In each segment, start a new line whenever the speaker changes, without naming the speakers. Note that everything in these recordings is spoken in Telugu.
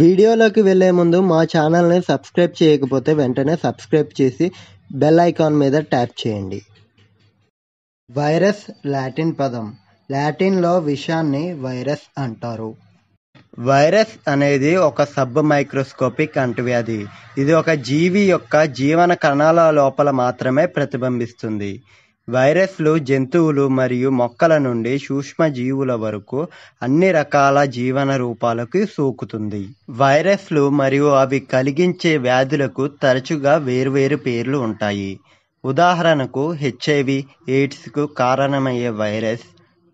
వీడియోలోకి వెళ్ళే ముందు మా ఛానల్ని సబ్స్క్రైబ్ చేయకపోతే వెంటనే సబ్స్క్రైబ్ చేసి బెల్ ఐకాన్ మీద ట్యాప్ చేయండి వైరస్ లాటిన్ పదం లాటిన్లో విషాన్ని వైరస్ అంటారు వైరస్ అనేది ఒక సబ్ మైక్రోస్కోపిక్ అంటువ్యాధి ఇది ఒక జీవి యొక్క జీవన కణాల లోపల మాత్రమే ప్రతిబింబిస్తుంది వైరస్లు జంతువులు మరియు మొక్కల నుండి సూక్ష్మజీవుల వరకు అన్ని రకాల జీవన రూపాలకు సోకుతుంది. వైరస్లు మరియు అవి కలిగించే వ్యాధులకు తరచుగా వేర్వేరు పేర్లు ఉంటాయి. ఉదాహరణకు హెచ్ఐవి, ఎయిడ్స్కు కారణమయ్యే వైరస్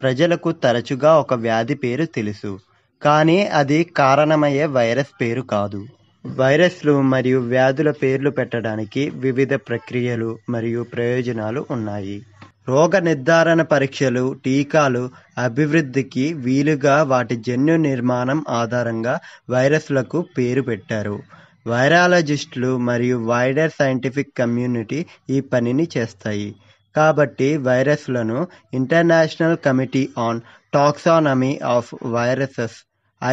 ప్రజలకు తరచుగా ఒక వ్యాధి పేరు తెలుసు, కానీ అది కారణమయ్యే వైరస్ పేరు కాదు. వైరస్లు మరియు వ్యాధుల పేర్లు పెట్టడానికి వివిధ ప్రక్రియలు మరియు ప్రయోజనాలు ఉన్నాయి రోగ నిర్ధారణ పరీక్షలు టీకాలు అభివృద్ధికి వీలుగా వాటి జన్యు నిర్మాణం ఆధారంగా వైరస్లకు పేరు పెట్టారు వైరాలజిస్టులు మరియు వైడర్ సైంటిఫిక్ కమ్యూనిటీ ఈ పనిని చేస్తాయి కాబట్టి వైరస్లను international committee on taxonomy of viruses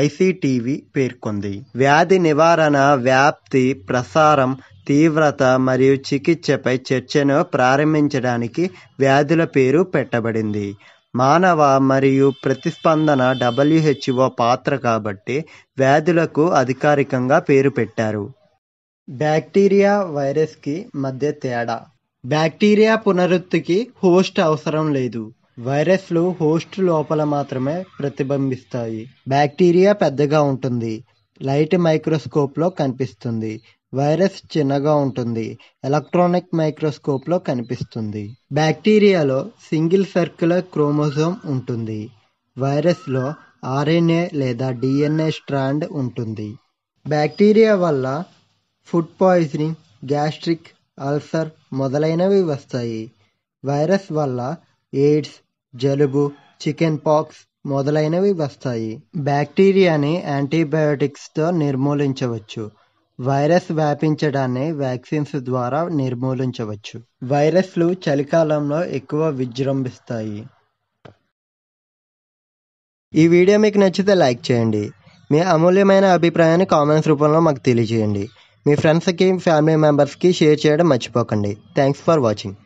ICTV పేర్కొంది వ్యాధి నివారణ వ్యాప్తి ప్రసారం తీవ్రత మరియు చికిత్సపై చర్చను ప్రారంభించడానికి వ్యాధుల పేరు పెట్టబడింది మానవ మరియు ప్రతిస్పందన డబ్ల్యూహెచ్ఓ పాత్ర కాబట్టి వ్యాధులకు అధికారికంగా పేరు పెట్టారు బ్యాక్టీరియా వైరస్కి మధ్య తేడా బ్యాక్టీరియా పునరుత్తికి హోస్ట్ అవసరం లేదు వైరస్లు హోస్ట్ లోపల మాత్రమే ప్రతిబింబిస్తాయి. బాక్టీరియా పెద్దగా ఉంటుంది. లైట్ మైక్రోస్కోప్లో కనిపిస్తుంది. వైరస్ చిన్నగా ఉంటుంది. ఎలక్ట్రానిక్ మైక్రోస్కోప్లో కనిపిస్తుంది. బాక్టీరియాలో సింగిల్ సర్క్యులర్ క్రోమోజోమ్ ఉంటుంది. వైరస్లో ఆర్ఎన్ఏ లేదా డిఎన్ఏ స్ట్రాండ్ ఉంటుంది. బాక్టీరియా వల్ల ఫుడ్ పాయిజనింగ్, గ్యాస్ట్రిక్ అల్సర్ మొదలైనవి వస్తాయి. వైరస్ వల్ల ఎయిడ్స్, జలుబు, చికెన్ పాక్స్ మొదలైనవి వస్తాయి. బ్యాక్టీరియాని యాంటీబయాటిక్స్ తో నిర్మూలించవచ్చు. వైరస్ వ్యాపించడాన్ని వ్యాక్సిన్స్ ద్వారా నిర్మూలించవచ్చు. వైరస్లు చలికాలంలో ఎక్కువ విజృంభిస్తాయి. ఈ వీడియో మీకు నచ్చితే లైక్ చేయండి. మీ అమూల్యమైన అభిప్రాయాన్ని కామెంట్స్ రూపంలో మాకు తెలియజేయండి. మీ ఫ్రెండ్స్కి, ఫ్యామిలీ మెంబర్స్కి షేర్ చేయడం మర్చిపోకండి. Thanks for watching.